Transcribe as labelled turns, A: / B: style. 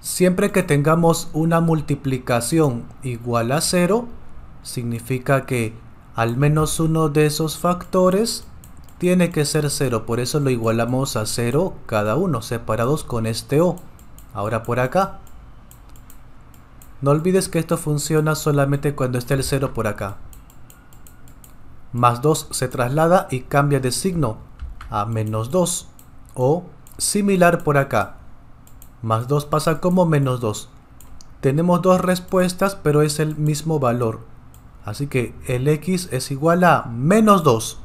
A: Siempre que tengamos una multiplicación igual a 0, significa que al menos uno de esos factores tiene que ser 0. Por eso lo igualamos a 0 cada uno, separados con este O. Ahora por acá. No olvides que esto funciona solamente cuando esté el 0 por acá. Más 2 se traslada y cambia de signo a menos 2 o similar por acá. Más 2 pasa como menos 2. Tenemos dos respuestas, pero es el mismo valor. Así que el x es igual a menos 2.